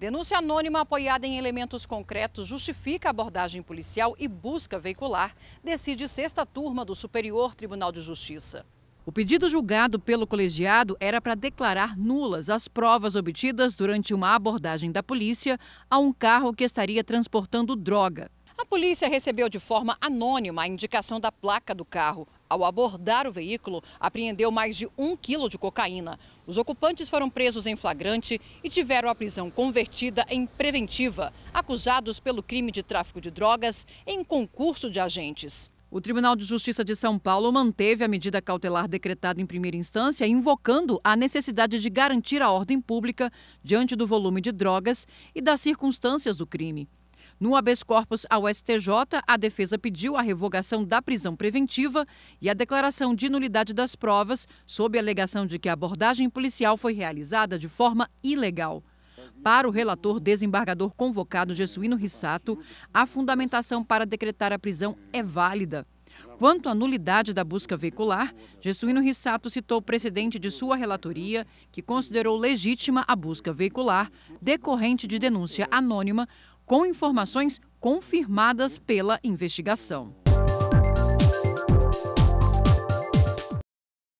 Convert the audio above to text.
Denúncia anônima apoiada em elementos concretos justifica a abordagem policial e busca veicular, decide sexta turma do Superior Tribunal de Justiça. O pedido julgado pelo colegiado era para declarar nulas as provas obtidas durante uma abordagem da polícia a um carro que estaria transportando droga. A polícia recebeu de forma anônima a indicação da placa do carro. Ao abordar o veículo, apreendeu mais de um quilo de cocaína. Os ocupantes foram presos em flagrante e tiveram a prisão convertida em preventiva, acusados pelo crime de tráfico de drogas em concurso de agentes. O Tribunal de Justiça de São Paulo manteve a medida cautelar decretada em primeira instância, invocando a necessidade de garantir a ordem pública diante do volume de drogas e das circunstâncias do crime. No habeas corpus ao STJ, a defesa pediu a revogação da prisão preventiva e a declaração de nulidade das provas, sob a alegação de que a abordagem policial foi realizada de forma ilegal. Para o relator desembargador convocado Jesuíno Rissato, a fundamentação para decretar a prisão é válida. Quanto à nulidade da busca veicular, Jesuíno Rissato citou o precedente de sua relatoria, que considerou legítima a busca veicular decorrente de denúncia anônima, com informações confirmadas pela investigação.